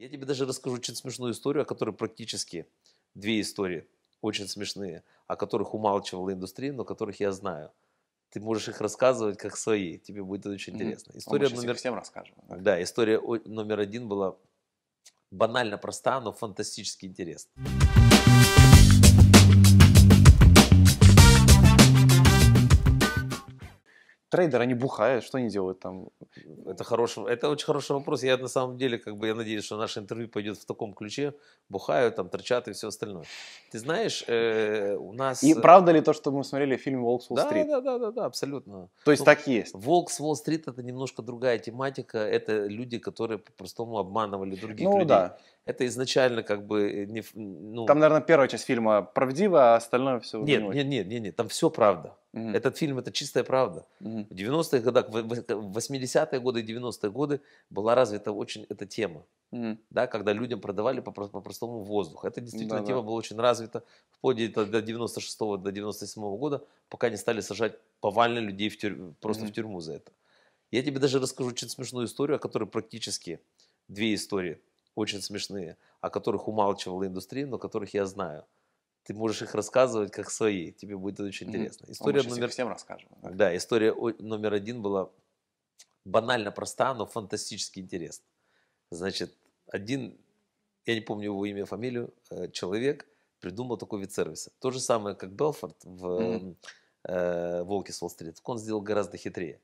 Я тебе даже расскажу очень смешную историю, о которой практически две истории очень смешные, о которых умалчивала индустрия, но которых я знаю. Ты можешь их рассказывать как свои, тебе будет очень интересно. Ну, история ну, номер... всем расскажем. Да. да, история номер один была банально проста, но фантастически интересная. трейдеры, они бухают, что они делают там? Это, хороший, это очень хороший вопрос. Я на самом деле, как бы, я надеюсь, что наше интервью пойдет в таком ключе. Бухают, там, торчат и все остальное. Ты знаешь, э, у нас... И правда ли то, что мы смотрели фильм «Волк с Уолл-стрит»? Да, да, да, да, абсолютно. То есть ну, так есть? «Волк с Уолл-стрит» — это немножко другая тематика. Это люди, которые по-простому обманывали других ну, людей. Да. Это изначально как бы... Не, ну... Там, наверное, первая часть фильма правдива, а остальное все... Нет, нет, нет, нет, нет, там все правда. Угу. Этот фильм это чистая правда. Угу. В 90-х годах, в 80-е годы и 90-е годы была развита очень эта тема. Угу. Да, когда людям продавали по, по простому воздуху. Это действительно да, тема была очень развита вплоть до 96-го, до 97-го года, пока не стали сажать повально людей в тюрь... просто угу. в тюрьму за это. Я тебе даже расскажу очень смешную историю, о которой практически две истории очень смешные, о которых умалчивала индустрия, но которых я знаю ты можешь их рассказывать как свои, тебе будет очень mm-hmm. интересно. Ну, история ну, номер... всем расскажем. Да, история номер один была банально проста, но фантастически интересна. Значит, один, я не помню его имя, фамилию, э, человек придумал такой вид сервиса. То же самое, как Белфорд в mm-hmm. э, «Волке с Уолл-стрит», он сделал гораздо хитрее.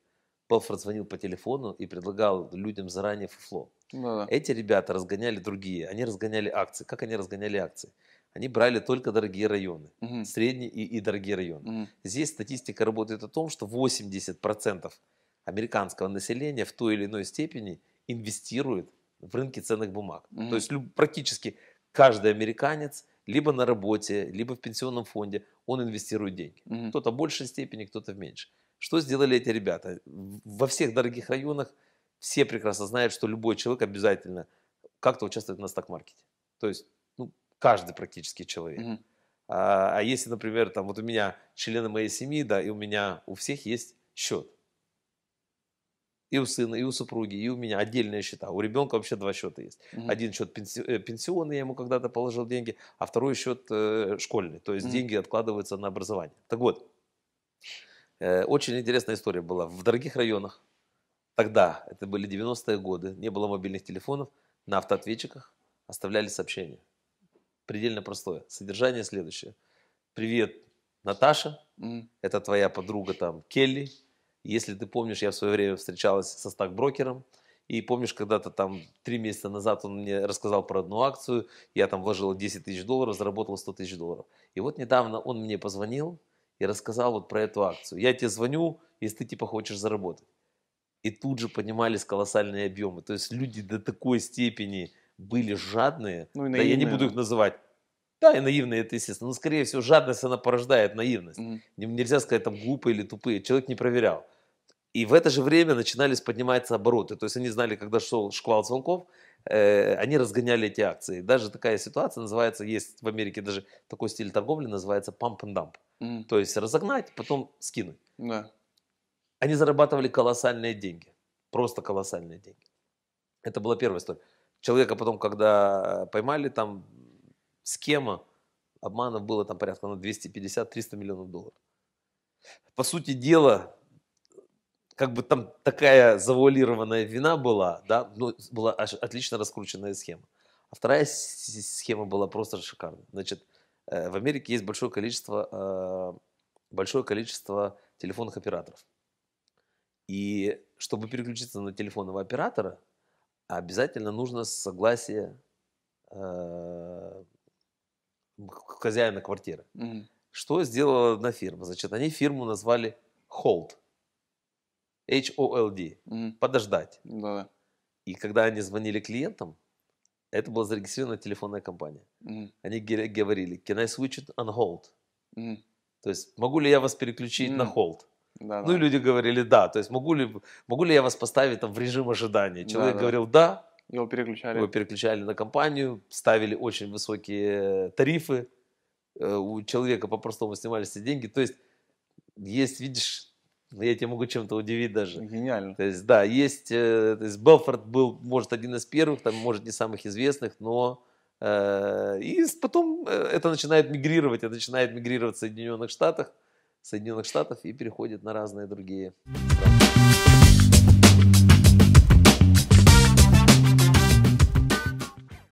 Белфорд звонил по телефону и предлагал людям заранее фуфло. Да-да. Эти ребята разгоняли другие, они разгоняли акции. Как они разгоняли акции? они брали только дорогие районы, угу. средние и, и дорогие районы. Угу. Здесь статистика работает о том, что 80% американского населения в той или иной степени инвестирует в рынки ценных бумаг. Угу. То есть практически каждый американец либо на работе, либо в пенсионном фонде, он инвестирует деньги. Угу. Кто-то в большей степени, кто-то в меньшей. Что сделали эти ребята? Во всех дорогих районах все прекрасно знают, что любой человек обязательно как-то участвует на сток-маркете. То есть Каждый практически человек. Угу. А, а если, например, там вот у меня члены моей семьи, да, и у меня у всех есть счет. И у сына, и у супруги, и у меня отдельные счета. У ребенка вообще два счета есть. Угу. Один счет э, пенсионный, я ему когда-то положил деньги, а второй счет э, школьный. То есть угу. деньги откладываются на образование. Так вот, э, очень интересная история была. В дорогих районах, тогда, это были 90-е годы, не было мобильных телефонов, на автоответчиках оставляли сообщения предельно простое. Содержание следующее. Привет, Наташа, mm. это твоя подруга там Келли. Если ты помнишь, я в свое время встречалась со стакброкером. И помнишь, когда-то там три месяца назад он мне рассказал про одну акцию, я там вложил 10 тысяч долларов, заработал 100 тысяч долларов. И вот недавно он мне позвонил и рассказал вот про эту акцию. Я тебе звоню, если ты типа хочешь заработать. И тут же поднимались колоссальные объемы. То есть люди до такой степени были жадные, ну, и да, я не буду их называть, да, и наивные, это естественно. Но, ну, скорее всего, жадность, она порождает наивность. Mm. Нельзя сказать, там, глупые или тупые. Человек не проверял. И в это же время начинались подниматься обороты. То есть они знали, когда шел шквал звонков, э, они разгоняли эти акции. Даже такая ситуация называется, есть в Америке даже такой стиль торговли, называется pump and dump. Mm. То есть разогнать, потом скинуть. Yeah. Они зарабатывали колоссальные деньги. Просто колоссальные деньги. Это была первая история. Человека потом, когда э, поймали, там схема обманов было там порядка на ну, 250-300 миллионов долларов. По сути дела, как бы там такая завуалированная вина была, да, но ну, была отлично раскрученная схема. А вторая схема была просто шикарная. Значит, э, в Америке есть большое количество, э, большое количество телефонных операторов. И чтобы переключиться на телефонного оператора – обязательно нужно согласие э, хозяина квартиры. Mm. Что сделала одна фирма? Значит, они фирму назвали Hold. H-O-L-D. Mm. Подождать. Да. И когда они звонили клиентам, это была зарегистрирована телефонная компания. Mm. Они говорили, can I switch it on hold? Mm. То есть, могу ли я вас переключить mm. на hold? Да, ну да. и люди говорили да. То есть могу ли, могу ли я вас поставить там в режим ожидания? Человек да, да. говорил да. Его переключали. Его переключали на компанию, ставили очень высокие э, тарифы. Э, у человека по-простому снимались все деньги. То есть есть, видишь, ну, я тебя могу чем-то удивить даже. Гениально. То есть, да, есть, э, то есть Белфорд был, может, один из первых, там, может, не самых известных, но и потом это начинает мигрировать, это начинает мигрировать в Соединенных Штатах. Соединенных Штатов и переходит на разные другие страны.